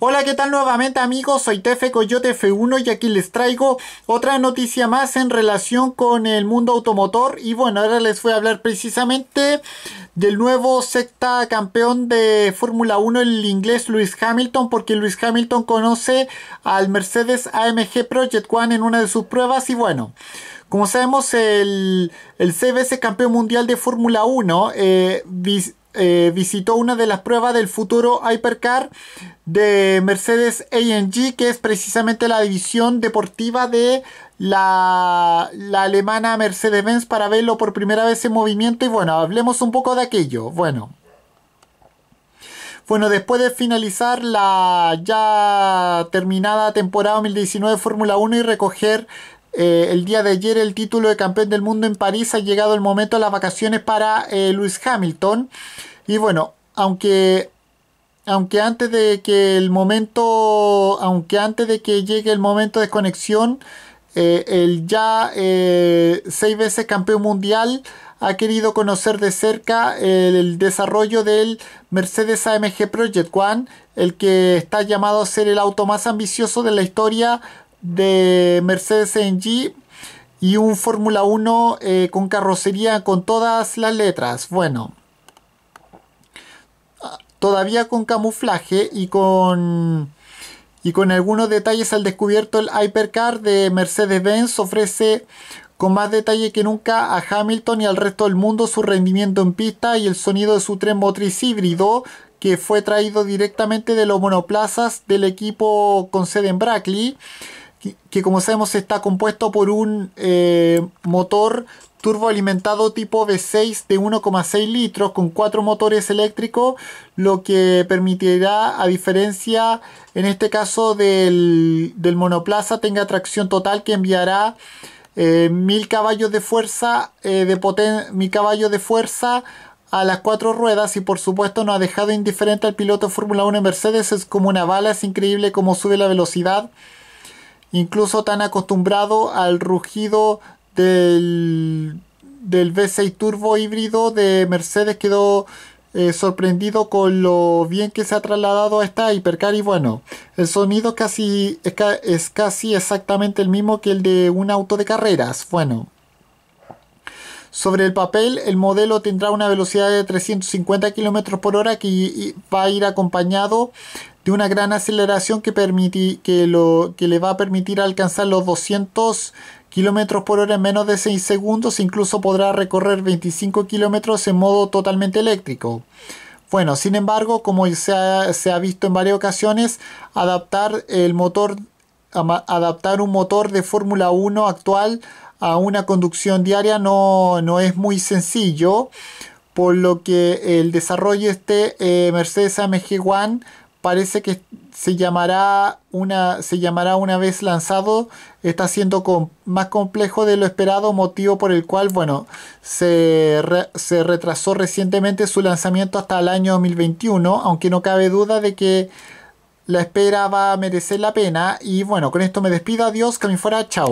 Hola, ¿qué tal nuevamente amigos? Soy Tefe Coyote F1 y aquí les traigo otra noticia más en relación con el mundo automotor y bueno, ahora les voy a hablar precisamente del nuevo secta campeón de Fórmula 1, el inglés Lewis Hamilton, porque Lewis Hamilton conoce al Mercedes AMG Project One en una de sus pruebas y bueno... Como sabemos, el, el CBS campeón mundial de Fórmula 1 eh, eh, visitó una de las pruebas del futuro Hypercar de Mercedes AMG, que es precisamente la división deportiva de la, la alemana Mercedes-Benz para verlo por primera vez en movimiento. Y bueno, hablemos un poco de aquello. Bueno. Bueno, después de finalizar la ya terminada temporada 2019 Fórmula 1 y recoger eh, el día de ayer el título de campeón del mundo en París ha llegado el momento de las vacaciones para eh, Luis Hamilton. Y bueno, aunque, aunque antes de que el momento, aunque antes de que llegue el momento de desconexión, eh, el ya seis veces campeón mundial ha querido conocer de cerca el, el desarrollo del Mercedes AMG Project One, el que está llamado a ser el auto más ambicioso de la historia de Mercedes AMG y un Fórmula 1 eh, con carrocería con todas las letras. Bueno, todavía con camuflaje y con y con algunos detalles al descubierto el Hypercar de Mercedes-Benz ofrece con más detalle que nunca a Hamilton y al resto del mundo su rendimiento en pista y el sonido de su tren motriz híbrido que fue traído directamente de los monoplazas del equipo con sede en Brackley que, como sabemos está compuesto por un eh, motor turboalimentado tipo V6 de 1,6 litros con cuatro motores eléctricos, lo que permitirá, a diferencia en este caso del, monoplaza, tenga tracción total que enviará eh, mil caballos de fuerza eh, de de fuerza a las cuatro ruedas y por supuesto no ha dejado indiferente al piloto Fórmula 1 en Mercedes, es como una bala, es increíble cómo sube la velocidad incluso tan acostumbrado al rugido del, del V6 turbo híbrido de Mercedes quedó eh, sorprendido con lo bien que se ha trasladado a esta hipercar y bueno, el sonido casi, es, casi exactamente el mismo que el de un auto de carreras. Bueno, sobre el papel, el modelo tendrá una velocidad de 350 km por hora que va a ir acompañado de una gran aceleración que, que, lo, que le va a permitir alcanzar los 200 kilómetros por hora en menos de 6 segundos, incluso podrá recorrer 25 kilómetros en modo totalmente eléctrico. Bueno, sin embargo, como se ha, visto en varias ocasiones, adaptar el motor adaptar un motor de Fórmula 1 actual a una conducción diaria no, no, es muy sencillo, por lo que el desarrollo este eh, Mercedes AMG One parece que se llamará una se llamará una vez lanzado está siendo más complejo de lo esperado motivo por el cual bueno se, retrasó recientemente su lanzamiento hasta el año 2021 aunque no cabe duda de que la espera va a merecer la pena y bueno con esto me despido adiós que me fuera chao